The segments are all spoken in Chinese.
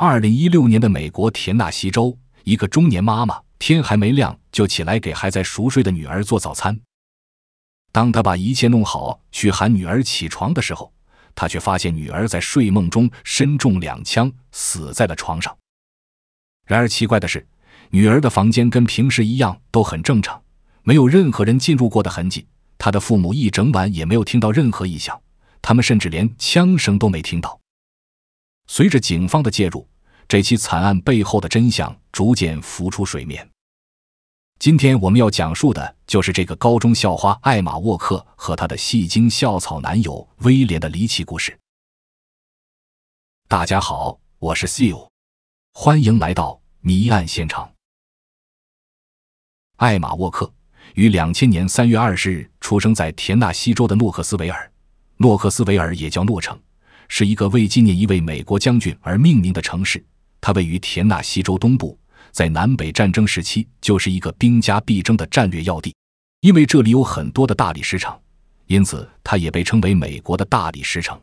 二零一六年的美国田纳西州，一个中年妈妈天还没亮就起来给还在熟睡的女儿做早餐。当她把一切弄好去喊女儿起床的时候，她却发现女儿在睡梦中身中两枪，死在了床上。然而奇怪的是，女儿的房间跟平时一样都很正常，没有任何人进入过的痕迹。她的父母一整晚也没有听到任何异响，他们甚至连枪声都没听到。随着警方的介入，这起惨案背后的真相逐渐浮出水面。今天我们要讲述的就是这个高中校花艾玛沃克和她的戏精校草男友威廉的离奇故事。大家好，我是 s e a l 欢迎来到《谜案现场》。艾玛沃克于两千年三月二十日出生在田纳西州的诺克斯维尔，诺克斯维尔也叫诺城。是一个为纪念一位美国将军而命名的城市，它位于田纳西州东部，在南北战争时期就是一个兵家必争的战略要地。因为这里有很多的大理石厂，因此它也被称为“美国的大理石城”。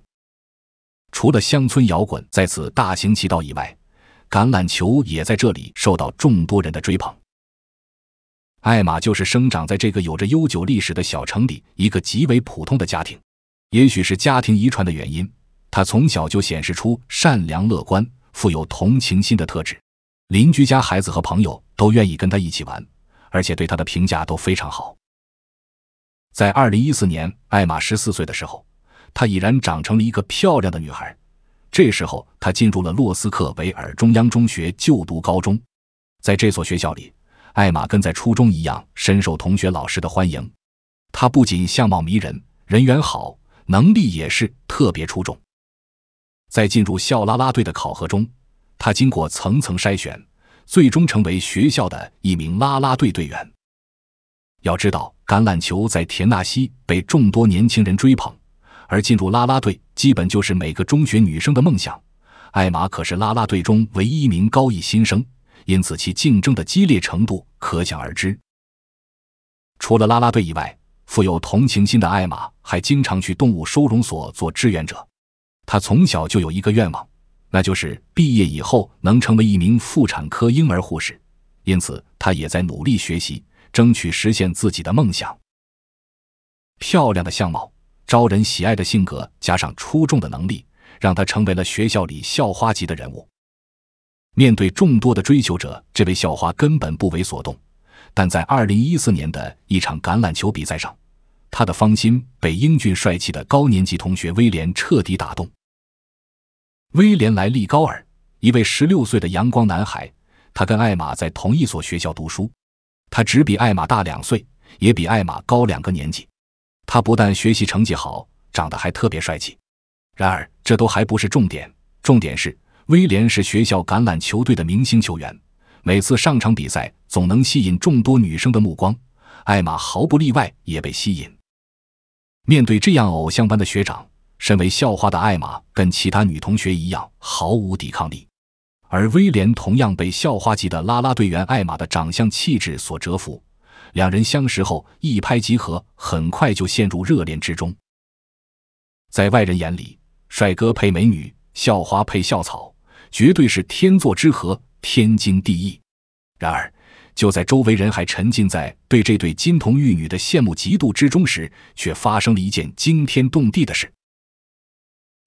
除了乡村摇滚在此大行其道以外，橄榄球也在这里受到众多人的追捧。艾玛就是生长在这个有着悠久历史的小城里一个极为普通的家庭，也许是家庭遗传的原因。他从小就显示出善良、乐观、富有同情心的特质，邻居家孩子和朋友都愿意跟他一起玩，而且对他的评价都非常好。在二零一四年，艾玛十四岁的时候，她已然长成了一个漂亮的女孩。这时候，她进入了洛斯克维尔中央中学就读高中。在这所学校里，艾玛跟在初中一样，深受同学老师的欢迎。她不仅相貌迷人，人缘好，能力也是特别出众。在进入校拉拉队的考核中，他经过层层筛选，最终成为学校的一名拉拉队队员。要知道，橄榄球在田纳西被众多年轻人追捧，而进入拉拉队基本就是每个中学女生的梦想。艾玛可是拉拉队中唯一一名高一新生，因此其竞争的激烈程度可想而知。除了拉拉队以外，富有同情心的艾玛还经常去动物收容所做志愿者。他从小就有一个愿望，那就是毕业以后能成为一名妇产科婴儿护士。因此，他也在努力学习，争取实现自己的梦想。漂亮的相貌、招人喜爱的性格，加上出众的能力，让她成为了学校里校花级的人物。面对众多的追求者，这位校花根本不为所动。但在二零一四年的一场橄榄球比赛上，他的芳心被英俊帅气的高年级同学威廉彻底打动。威廉莱利高尔，一位十六岁的阳光男孩，他跟艾玛在同一所学校读书，他只比艾玛大两岁，也比艾玛高两个年级。他不但学习成绩好，长得还特别帅气。然而，这都还不是重点，重点是威廉是学校橄榄球队的明星球员，每次上场比赛总能吸引众多女生的目光，艾玛毫不例外也被吸引。面对这样偶像般的学长，身为校花的艾玛跟其他女同学一样毫无抵抗力，而威廉同样被校花级的啦啦队员艾玛的长相气质所折服，两人相识后一拍即合，很快就陷入热恋之中。在外人眼里，帅哥配美女，校花配校草，绝对是天作之合，天经地义。然而，就在周围人还沉浸在对这对金童玉女的羡慕嫉妒之中时，却发生了一件惊天动地的事。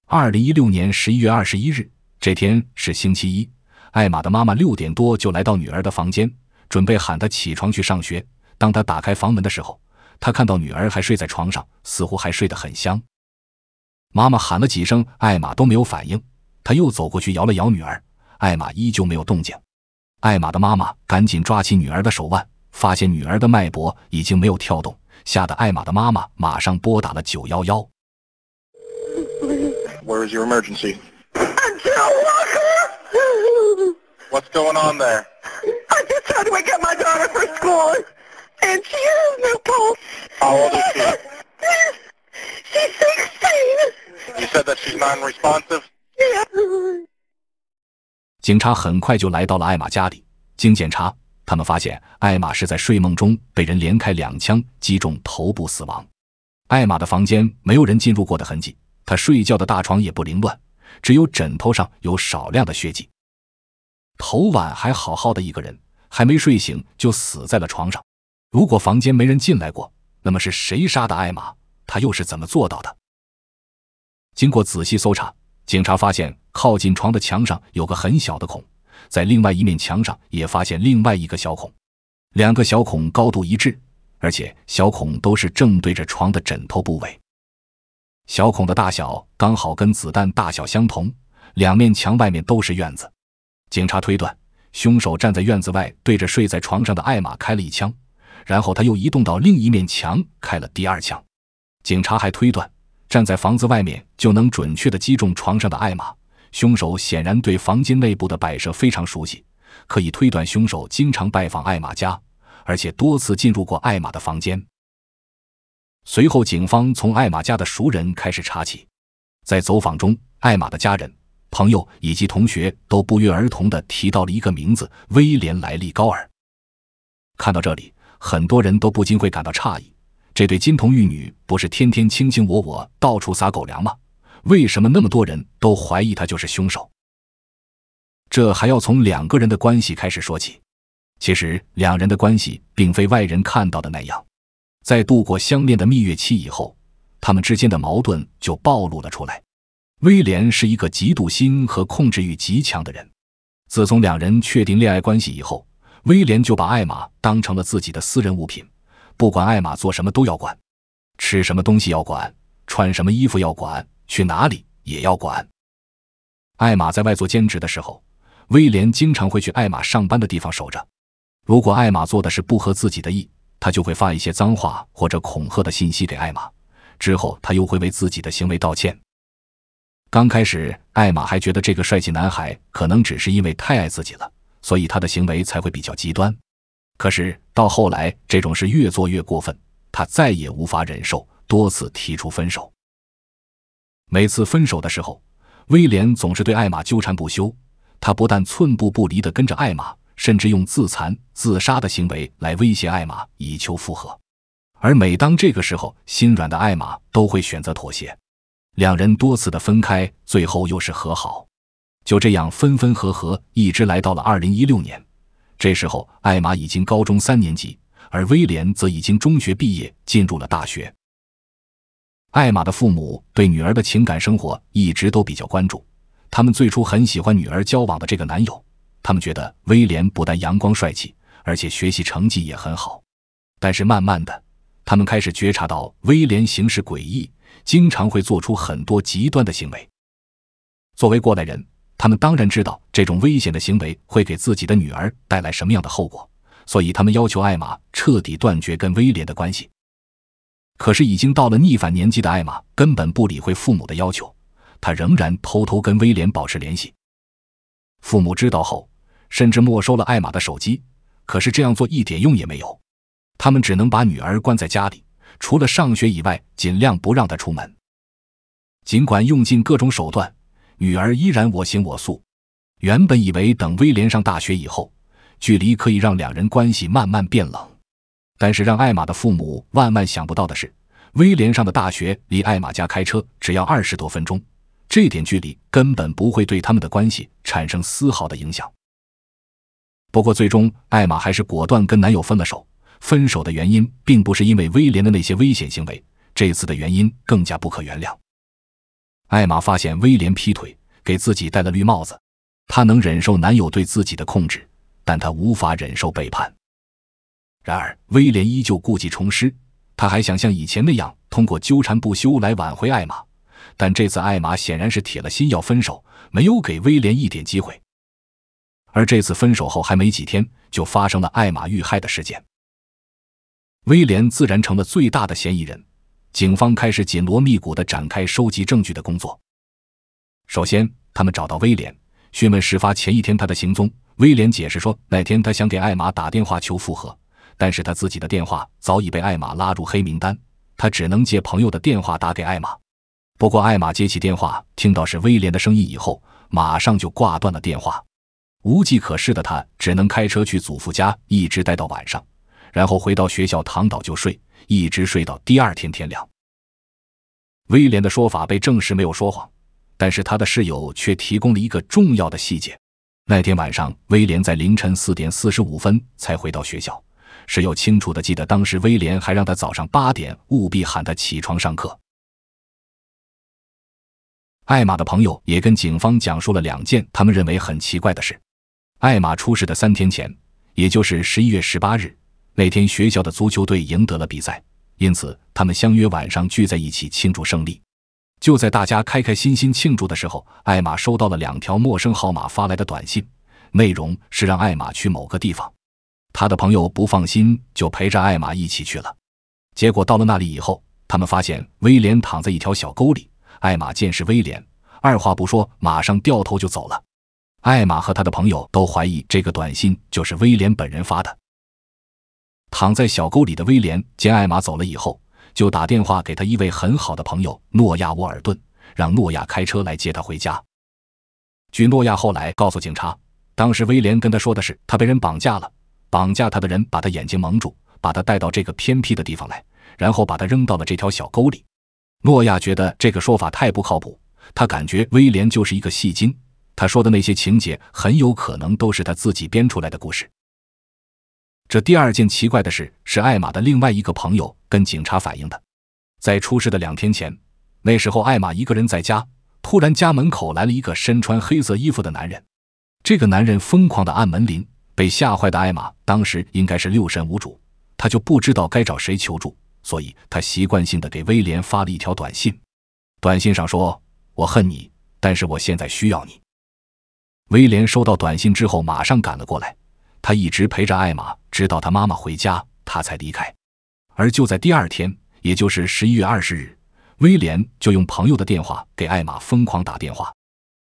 二零一六年十一月二十一日，这天是星期一，艾玛的妈妈六点多就来到女儿的房间，准备喊她起床去上学。当她打开房门的时候，她看到女儿还睡在床上，似乎还睡得很香。妈妈喊了几声艾玛都没有反应，她又走过去摇了摇女儿，艾玛依旧没有动静。艾玛的妈妈赶紧抓起女儿的手腕，发现女儿的脉搏已经没有跳动，吓得艾玛的妈妈马上拨打了九幺幺。Where is your emergency? Joe Walker! What's going on there? I just tried to wake up my daughter for school, and she has no pulse. How old is she? She's 16. You said that she's non-responsive? Yeah. 警察很快就来到了艾玛家里。经检查，他们发现艾玛是在睡梦中被人连开两枪击中头部死亡。艾玛的房间没有人进入过的痕迹，她睡觉的大床也不凌乱，只有枕头上有少量的血迹。头晚还好好的一个人，还没睡醒就死在了床上。如果房间没人进来过，那么是谁杀的艾玛？他又是怎么做到的？经过仔细搜查，警察发现。靠近床的墙上有个很小的孔，在另外一面墙上也发现另外一个小孔，两个小孔高度一致，而且小孔都是正对着床的枕头部位。小孔的大小刚好跟子弹大小相同。两面墙外面都是院子，警察推断凶手站在院子外，对着睡在床上的艾玛开了一枪，然后他又移动到另一面墙开了第二枪。警察还推断，站在房子外面就能准确的击中床上的艾玛。凶手显然对房间内部的摆设非常熟悉，可以推断凶手经常拜访艾玛家，而且多次进入过艾玛的房间。随后，警方从艾玛家的熟人开始查起，在走访中，艾玛的家人、朋友以及同学都不约而同地提到了一个名字——威廉·莱利·高尔。看到这里，很多人都不禁会感到诧异：这对金童玉女不是天天卿卿我我、到处撒狗粮吗？为什么那么多人都怀疑他就是凶手？这还要从两个人的关系开始说起。其实两人的关系并非外人看到的那样，在度过相恋的蜜月期以后，他们之间的矛盾就暴露了出来。威廉是一个嫉妒心和控制欲极强的人，自从两人确定恋爱关系以后，威廉就把艾玛当成了自己的私人物品，不管艾玛做什么都要管，吃什么东西要管，穿什么衣服要管。去哪里也要管。艾玛在外做兼职的时候，威廉经常会去艾玛上班的地方守着。如果艾玛做的是不合自己的意，他就会发一些脏话或者恐吓的信息给艾玛。之后他又会为自己的行为道歉。刚开始，艾玛还觉得这个帅气男孩可能只是因为太爱自己了，所以他的行为才会比较极端。可是到后来，这种事越做越过分，他再也无法忍受，多次提出分手。每次分手的时候，威廉总是对艾玛纠缠不休。他不但寸步不离地跟着艾玛，甚至用自残、自杀的行为来威胁艾玛，以求复合。而每当这个时候，心软的艾玛都会选择妥协。两人多次的分开，最后又是和好。就这样分分合合，一直来到了二零一六年。这时候，艾玛已经高中三年级，而威廉则已经中学毕业，进入了大学。艾玛的父母对女儿的情感生活一直都比较关注。他们最初很喜欢女儿交往的这个男友，他们觉得威廉不但阳光帅气，而且学习成绩也很好。但是慢慢的，他们开始觉察到威廉行事诡异，经常会做出很多极端的行为。作为过来人，他们当然知道这种危险的行为会给自己的女儿带来什么样的后果，所以他们要求艾玛彻底断绝跟威廉的关系。可是，已经到了逆反年纪的艾玛根本不理会父母的要求，她仍然偷偷跟威廉保持联系。父母知道后，甚至没收了艾玛的手机。可是这样做一点用也没有，他们只能把女儿关在家里，除了上学以外，尽量不让她出门。尽管用尽各种手段，女儿依然我行我素。原本以为等威廉上大学以后，距离可以让两人关系慢慢变冷。但是让艾玛的父母万万想不到的是，威廉上的大学离艾玛家开车只要二十多分钟，这点距离根本不会对他们的关系产生丝毫的影响。不过，最终艾玛还是果断跟男友分了手。分手的原因并不是因为威廉的那些危险行为，这次的原因更加不可原谅。艾玛发现威廉劈腿，给自己戴了绿帽子。她能忍受男友对自己的控制，但她无法忍受背叛。然而，威廉依旧故技重施，他还想像以前那样通过纠缠不休来挽回艾玛。但这次艾玛显然是铁了心要分手，没有给威廉一点机会。而这次分手后还没几天，就发生了艾玛遇害的事件，威廉自然成了最大的嫌疑人。警方开始紧锣密鼓地展开收集证据的工作。首先，他们找到威廉，询问事发前一天他的行踪。威廉解释说，那天他想给艾玛打电话求复合。但是他自己的电话早已被艾玛拉入黑名单，他只能借朋友的电话打给艾玛。不过艾玛接起电话，听到是威廉的声音以后，马上就挂断了电话。无计可施的他只能开车去祖父家，一直待到晚上，然后回到学校躺倒就睡，一直睡到第二天天亮。威廉的说法被证实没有说谎，但是他的室友却提供了一个重要的细节：那天晚上，威廉在凌晨四点四十五分才回到学校。谁又清楚的记得，当时威廉还让他早上八点务必喊他起床上课。艾玛的朋友也跟警方讲述了两件他们认为很奇怪的事：艾玛出事的三天前，也就是十一月十八日，那天学校的足球队赢得了比赛，因此他们相约晚上聚在一起庆祝胜利。就在大家开开心心庆祝的时候，艾玛收到了两条陌生号码发来的短信，内容是让艾玛去某个地方。他的朋友不放心，就陪着艾玛一起去了。结果到了那里以后，他们发现威廉躺在一条小沟里。艾玛见是威廉，二话不说，马上掉头就走了。艾玛和他的朋友都怀疑这个短信就是威廉本人发的。躺在小沟里的威廉见艾玛走了以后，就打电话给他一位很好的朋友诺亚·沃尔顿，让诺亚开车来接他回家。据诺亚后来告诉警察，当时威廉跟他说的是他被人绑架了。绑架他的人把他眼睛蒙住，把他带到这个偏僻的地方来，然后把他扔到了这条小沟里。诺亚觉得这个说法太不靠谱，他感觉威廉就是一个戏精，他说的那些情节很有可能都是他自己编出来的故事。这第二件奇怪的事是艾玛的另外一个朋友跟警察反映的，在出事的两天前，那时候艾玛一个人在家，突然家门口来了一个身穿黑色衣服的男人，这个男人疯狂的按门铃。被吓坏的艾玛当时应该是六神无主，她就不知道该找谁求助，所以她习惯性的给威廉发了一条短信。短信上说：“我恨你，但是我现在需要你。”威廉收到短信之后马上赶了过来，他一直陪着艾玛直到他妈妈回家，他才离开。而就在第二天，也就是十一月二十日，威廉就用朋友的电话给艾玛疯狂打电话。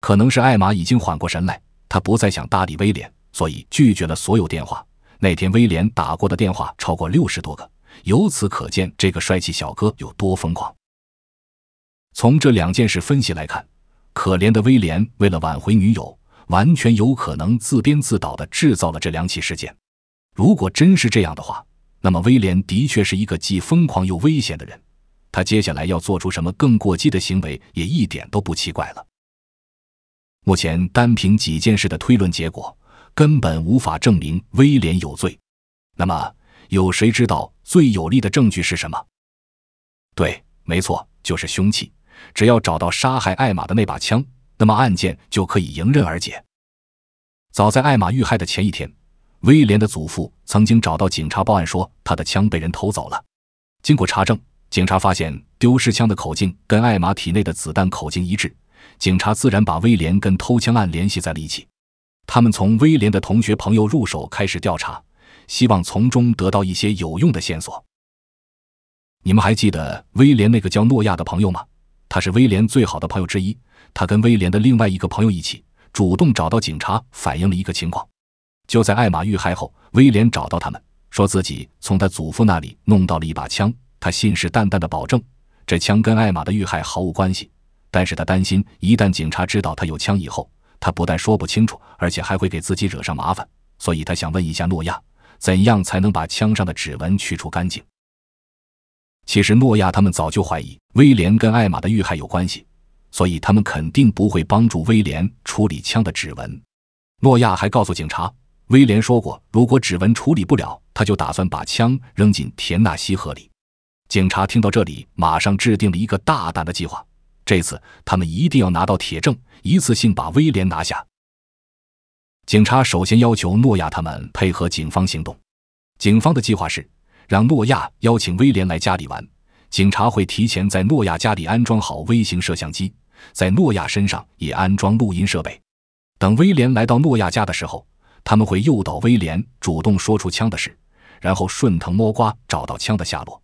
可能是艾玛已经缓过神来，他不再想搭理威廉。所以拒绝了所有电话。那天威廉打过的电话超过六十多个，由此可见，这个帅气小哥有多疯狂。从这两件事分析来看，可怜的威廉为了挽回女友，完全有可能自编自导的制造了这两起事件。如果真是这样的话，那么威廉的确是一个既疯狂又危险的人。他接下来要做出什么更过激的行为，也一点都不奇怪了。目前单凭几件事的推论结果。根本无法证明威廉有罪。那么，有谁知道最有力的证据是什么？对，没错，就是凶器。只要找到杀害艾玛的那把枪，那么案件就可以迎刃而解。早在艾玛遇害的前一天，威廉的祖父曾经找到警察报案，说他的枪被人偷走了。经过查证，警察发现丢失枪的口径跟艾玛体内的子弹口径一致，警察自然把威廉跟偷枪案联系在了一起。他们从威廉的同学朋友入手开始调查，希望从中得到一些有用的线索。你们还记得威廉那个叫诺亚的朋友吗？他是威廉最好的朋友之一。他跟威廉的另外一个朋友一起主动找到警察反映了一个情况。就在艾玛遇害后，威廉找到他们，说自己从他祖父那里弄到了一把枪。他信誓旦旦地保证，这枪跟艾玛的遇害毫无关系。但是他担心一旦警察知道他有枪以后。他不但说不清楚，而且还会给自己惹上麻烦，所以他想问一下诺亚，怎样才能把枪上的指纹去除干净？其实诺亚他们早就怀疑威廉跟艾玛的遇害有关系，所以他们肯定不会帮助威廉处理枪的指纹。诺亚还告诉警察，威廉说过，如果指纹处理不了，他就打算把枪扔进田纳西河里。警察听到这里，马上制定了一个大胆的计划。这次他们一定要拿到铁证，一次性把威廉拿下。警察首先要求诺亚他们配合警方行动。警方的计划是让诺亚邀请威廉来家里玩，警察会提前在诺亚家里安装好微型摄像机，在诺亚身上也安装录音设备。等威廉来到诺亚家的时候，他们会诱导威廉主动说出枪的事，然后顺藤摸瓜找到枪的下落。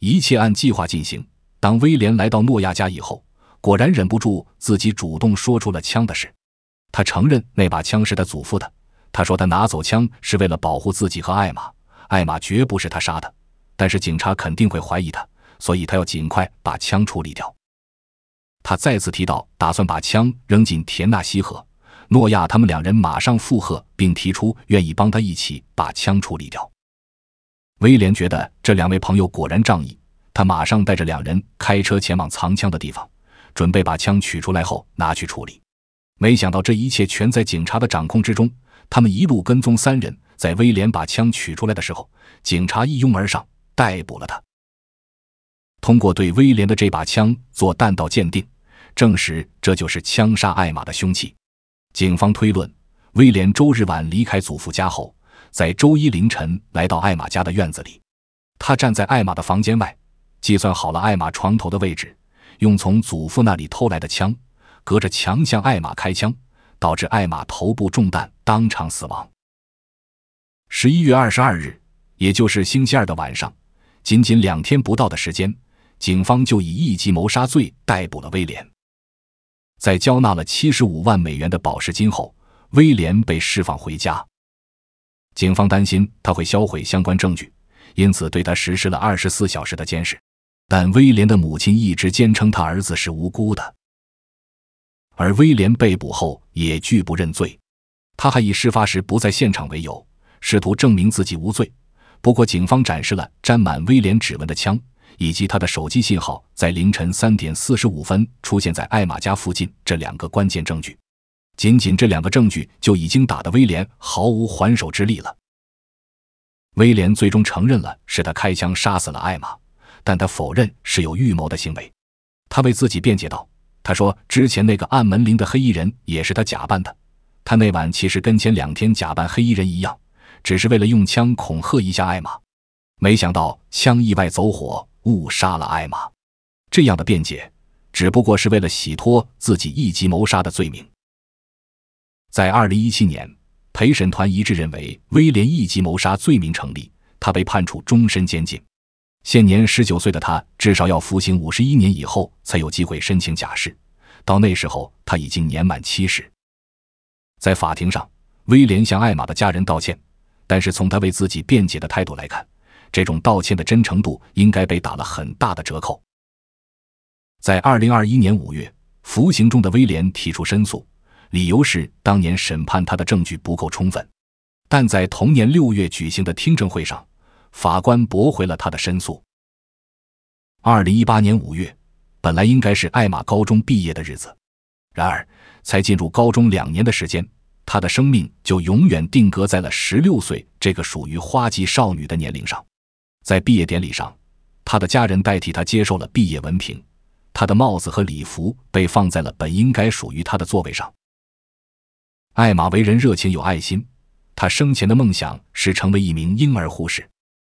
一切按计划进行。当威廉来到诺亚家以后，果然忍不住自己主动说出了枪的事。他承认那把枪是他祖父的。他说他拿走枪是为了保护自己和艾玛，艾玛绝不是他杀的。但是警察肯定会怀疑他，所以他要尽快把枪处理掉。他再次提到打算把枪扔进田纳西河，诺亚他们两人马上附和，并提出愿意帮他一起把枪处理掉。威廉觉得这两位朋友果然仗义。他马上带着两人开车前往藏枪的地方，准备把枪取出来后拿去处理。没想到这一切全在警察的掌控之中，他们一路跟踪三人，在威廉把枪取出来的时候，警察一拥而上逮捕了他。通过对威廉的这把枪做弹道鉴定，证实这就是枪杀艾玛的凶器。警方推论，威廉周日晚离开祖父家后，在周一凌晨来到艾玛家的院子里，他站在艾玛的房间外。计算好了艾玛床头的位置，用从祖父那里偷来的枪，隔着墙向艾玛开枪，导致艾玛头部中弹，当场死亡。十一月二十二日，也就是星期二的晚上，仅仅两天不到的时间，警方就以一级谋杀罪逮捕了威廉。在交纳了七十五万美元的保释金后，威廉被释放回家。警方担心他会销毁相关证据，因此对他实施了二十四小时的监视。但威廉的母亲一直坚称他儿子是无辜的，而威廉被捕后也拒不认罪。他还以事发时不在现场为由，试图证明自己无罪。不过，警方展示了沾满威廉指纹的枪，以及他的手机信号在凌晨三点四十五分出现在艾玛家附近这两个关键证据。仅仅这两个证据就已经打得威廉毫无还手之力了。威廉最终承认了是他开枪杀死了艾玛。但他否认是有预谋的行为，他为自己辩解道：“他说之前那个按门铃的黑衣人也是他假扮的，他那晚其实跟前两天假扮黑衣人一样，只是为了用枪恐吓一下艾玛，没想到枪意外走火，误杀了艾玛。”这样的辩解，只不过是为了洗脱自己一级谋杀的罪名。在二零一七年，陪审团一致认为威廉一级谋杀罪名成立，他被判处终身监禁。现年十九岁的他，至少要服刑五十一年以后才有机会申请假释。到那时候，他已经年满七十。在法庭上，威廉向艾玛的家人道歉，但是从他为自己辩解的态度来看，这种道歉的真诚度应该被打了很大的折扣。在二零二一年五月，服刑中的威廉提出申诉，理由是当年审判他的证据不够充分。但在同年六月举行的听证会上。法官驳回了他的申诉。二零一八年五月，本来应该是艾玛高中毕业的日子，然而才进入高中两年的时间，她的生命就永远定格在了十六岁这个属于花季少女的年龄上。在毕业典礼上，她的家人代替她接受了毕业文凭，她的帽子和礼服被放在了本应该属于她的座位上。艾玛为人热情有爱心，她生前的梦想是成为一名婴儿护士。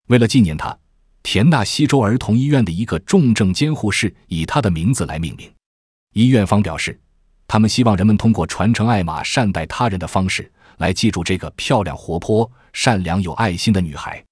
为了纪念她，田纳西州儿童医院的一个重症监护室以她的名字来命名。医院方表示，他们希望人们通过传承艾玛善待他人的方式来记住这个漂亮、活泼、善良、有爱心的女孩。